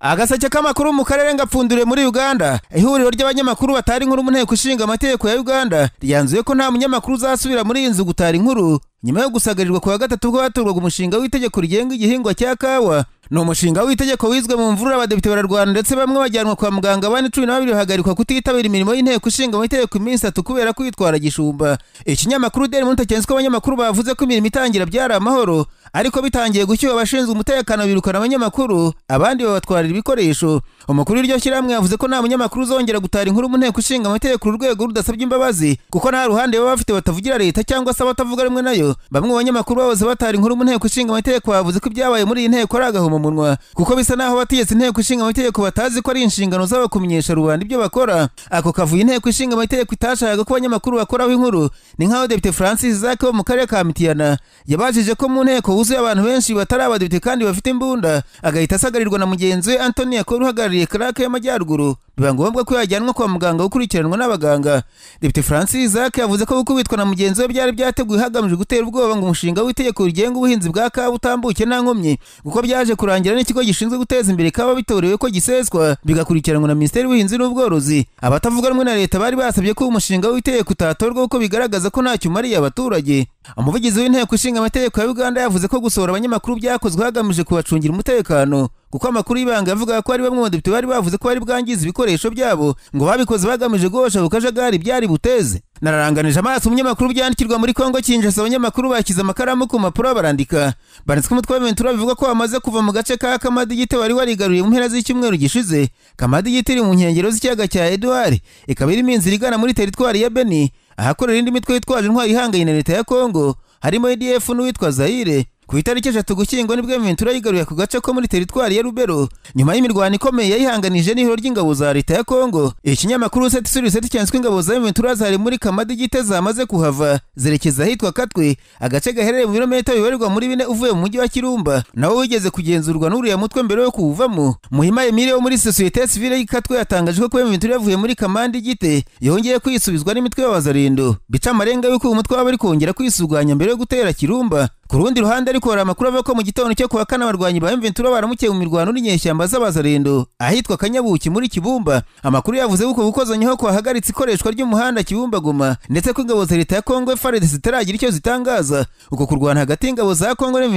agaseke k'amakuru mu karere ngapfundure muri uganda ihuriro ry'abanyamakuru batari inkuru mu nteko ishinga amategeko ya uganda ryanzuye ko nta munyamakuru uzasubira muri iyi nzu gutara inkuru nyuma yo gusagarirwa ku wa gatatu ubwo hatorwaga umushinga w'itegeko rigenga igihingwa cya kawa ni umushinga w'itegeko wizwe mu mvurura abadepite bararwana ndetse bamwe bajyanwa kwa muganga abandi cumi na babiri bahagarikwa kutitabira imirimo y'inteko ishinga amategeko iminsi itatu kubera kwitwara gishumba ikinyamakuru deli muntu cyenzi ko abanyamakuru bavuze ko imirimo itangira byari amahoro ariko bitangiye gushyuha abashinzwe umutekano birukana abanyamakuru abandi babatwarira ibikoresho umukuru w'iryo shyirahamwe yavuze ko nta munyamakuru uzongera gutara inkuru mu nteko ishinga amategeko urwego rudasabye imbabazi kuko nta ruhande baba bafite batavugira leta cyangwa se abatavuga rumwe nayo bamwe mu banyamakuru bahoze batara inkuru mu nteko ishinga amategeko bavuze ko ibyabaye muri iyi nteko ari agahomamunwa kuko bisa naho abategetse inteko ishinga amategeko batazi ko ari inshingano zabo kumenyesha rubanda ibyo bakora ako kavuye inteko ishinga amategeko itashakaga ko abanyamakuru bakoraho inkuru ni nk'aho depite francis zake wo mu karere ka mitiyana yabajije ko mu nteko wuzuye abantu benshi batari abadepite kandi bafite imbunda agahita asagarirwa na mugenzi we antoni yakora uhagarariye karake y'amajyaruguru biba ngombwa ko yajyanwa kwa muganga gukurikiranwa n'abaganga depite francis isaac yavuze ko gukubitwa na mugenzi we byari byateguwe hagamijwe gutera ubwoba ngo umushinga w'itegeko rigenga ubuhinzi bwa kawa utambuke nta nkomyi kuko byaje kurangira n'ikigo gishinzwe guteza imbere kawa bitorewe ko giseswa bigakurikiranwa na minisiteri y'ubuhinzi n'ubworozi abatavuga rumwe na leta bari basabye ko uwo mushinga w'itegeko utatorwa kuko bigaragaza ko ntacyo umariye abaturage umuvugizi w'inteko ishinga amategeko ya uganda yavuze ko gusohora abanyamakuru byakozwe hagamijwe kubacungira umutekano kuko amakuru y'ibanga avuga ko ari bamwe mu badepite bari bavuze ko bari bwangize ibikoresho byabo ngo babikoze bagamije guhosha ku kajagari byari buteze nararanganije amaso umunyamakuru byandikirwa muri Congo kinshasa abanyamakuru bashyize amakaramu ku mpapuro barandika banditswe umutwe w'aventura bivuga ko bamaze kuva mu gace ka kamadigite wari warigaruriye mu mpera z'icyumweru gishize kamadigite iri mu nkengero z'ikiyaga cya eduard ikaba irimo inzira igana muri teritwari ya beni ahakorera indi mitwe yitwaje intwari ihanganye na leta ya Congo harimo idf n'uwitwa zaire ku itariki eshatu gushyingo nibwo ventura yigaruye ku gace ko muri teritwari ya rubero nyuma y'imirwano ikomeye yayihanganije n'ihoro ry'ingabo za leta ya kongo ikinyamakuru seti suri seti cyanditswe ingabo za ventura zari muri kamadigite zamaze kuhava zerekeza ahitwa katwe agace gaherereye mu birometero bibarirwa muri bine uvuye mu mujyi wa kirumba nawe wigeze kugenzurwa n'uriya mutwe mbere yo kuwuvamo muhima emile wo muri sosiyete sivile y'ikatwe yatangaje ko ventura yavuye muri kamandigite yongeye kwisubizwa n'imitwe y'abazarindo bica amarenga y'uko uwo mutwe waba ari kongera kwisuganya mbere yo gutera kirumba ku rundi ruhande ariko hari amakuru avuga ko mu gitondo cyo kuwa kane abarwanyi ba M23 mu mirwano n'inyeshyamba z'abazarendo ahitwa Kanyabuki muri Kibumba amakuru yavuze ko gukozanyaho kwahagaritse ikoreshwa ry'umuhanda Kibumba Goma ndetse ko ingabo za leta ya Kongo FARDC zitaragira icyo zitangaza uko kurwana hagati y'ingabo za Kongo na m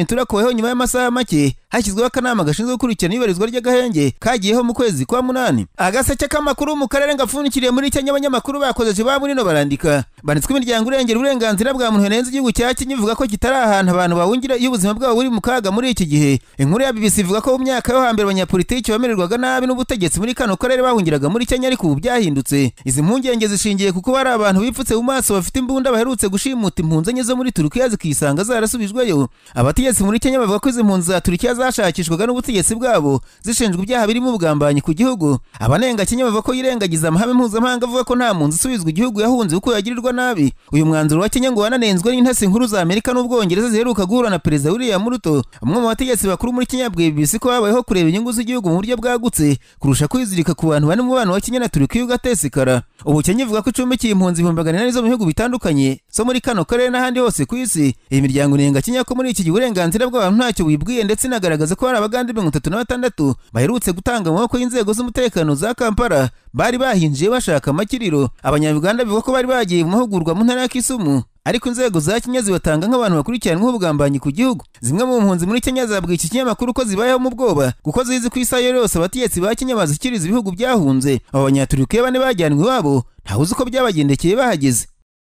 nyuma y'amasaha make hashyizweho akanama gashinzwe gukurikirana ibarizwa ry'agahenge kagiyeho mu kwezi kwa munani agaseke k'amakuru mu karere gapfunikiriye muri Kenya abanyamakuru bakozeje ba burino barandika banditswe imiryango urengera uburenganzira bwa muntu henenze igihugu cya Kenya ivuga ko kitari ahantu abantu bahungira iyo ubuzima bwabo buri mu kaga muri iki gihe inkuru ya BBC ivuga ko mu myaka yo hambere abanyapolitiki bamererwaga nabi n'ubutegetsi muri kano karere bahungiraga muri Kenya ariko ubu byahindutse izi mpungenge zishingiye kuko hari abantu bipfutse mu maso bafite imbunda baherutse gushimuta impunzenye zo muri Turukiya zikisanga zarasubijweyo abategetsi muri Kenya bavuga ko izi mpunzi za Turukiya zashakishwaga n'ubutegetsi bwabo zishinjwa ibyaha birimo ubugambanyi ku gihugu abanenga Kenya bavuga ko yirengagiza amahame mpuzamahanga avuga ko nta mpunzi isubizwa igihugu yahunze kuko yagirirwa nabi uyu mwanzuro wa Kenya ngo wananenzwe n'intasi nkuru za Amerika n'Ubwongereza ziheruka aheruka guhura na perezida William Ruto umwe mu bategetsi bakuru muri Kenya bwibisi ko habayeho kureba inyungu z'igihugu mu buryo bwagutse kurusha kwizirika ku bantu bane mu bana wa Kenya na Turukiya ugatesekara ubu Kenya ivuga ko icumbikiye impunzi ibihumbi magana ane zo mu bihugu bitandukanye so muri kano karere n'ahandi hose ku isi iyi miryango nenga Kenya ko muri iki gihe uburenganzira bw'abantu ntacyo bibwiye ndetse inagaragaza ko hari abagande mirongo itatu na batandatu baherutse gutanga amaboko y'inzego z'umutekano za Kampala bari bahinjiye bashaka amakiriro abanyabuganda bivuga ko bari bagiye mu mahugurwa mu ntara ya Kisumu ariko inzego za Kenya zibatanga nk'abantu bakurikiranyweho nk’ubugambanyi ku gihugu zimwe mu mpunzi muri Kenya zabwiye iki kinyamakuru ko zibayeho mu bwoba kuko zizi ku isaha yose abategetsi ba Kenya bazikiriza ibihugu byahunze abo banyaturukiya bane bajyanwe iwabo ntawe uzi uko byabagendekeye bahageze